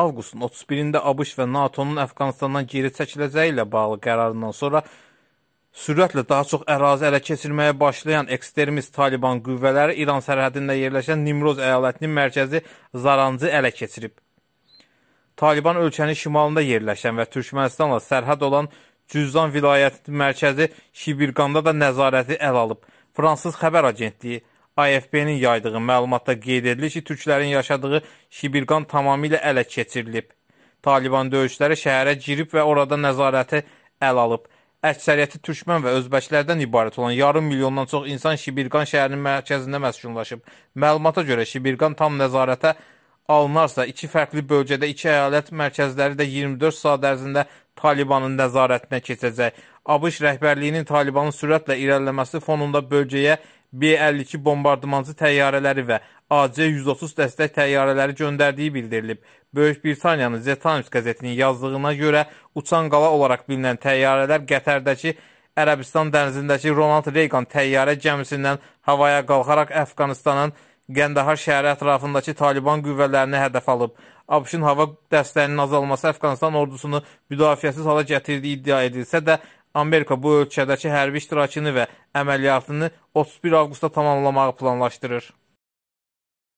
Avqustun 31-də ABŞ və NATO-nun Əfqanistandan geri çəkiləcəyi ilə bağlı qərarından sonra sürətlə daha çox ərazi ələ keçirməyə başlayan ekstremist Taliban qüvvələri İran sərhədində yerləşən Nimroz əyalətinin mərkəzi Zarancı ələ keçirib. Taliban ölkənin şimalında yerləşən və Türkmənistanla sərhəd olan Cüzdan vilayətinin mərkəzi Şibirqanda da nəzarəti əl alıb. Fransız xəbər agentliyi AFP-nin yaydığı məlumatda qeyd edilir ki, türklərin yaşadığı Şibirqan tamamilə ələ keçirilib. Taliban döyüşləri şəhərə girib və orada nəzarəti əl alıb. Əksəriyyəti türkmən və özbəklərdən ibarət olan yarım milyondan çox insan Şibirqan şəhərinin mərkəzində məskunlaşıb. Məlumata görə Şibirqan tam nəzarətə alınarsa, iki fərqli bölgədə iki əyalət mərkəzləri də 24 saat ərzində Talibanın nəzarətinə keçəcək. ABŞ rəhbərliyinin Talibanın sürətlə irəliləməsi fonunda bölgəyə B-52 bombardımancı təyyarələri və AC-130 dəstək təyyarələri göndərdiyi bildirilib. Böyük Britaniyanın The Times qəzetinin yazdığına görə uçan qala olaraq bilinən təyyarələr Qətərdəki Ərəbistan dənizindəki Ronald Reagan təyyarə gəmisindən havaya qalxaraq Əfqanistanın Qəndahar şəhəri ətrafındakı Taliban qüvvələrini hədəf alıb. ABŞ-ın hava dəstəyinin azalması Əfqanistan ordusunu müdafiəsiz hala gətirdiyi iddia edilsə də, Amerika bu ölkədəki hərbi iştirakını və əməliyyatını 31 avqusta tamamlamağı planlaşdırır.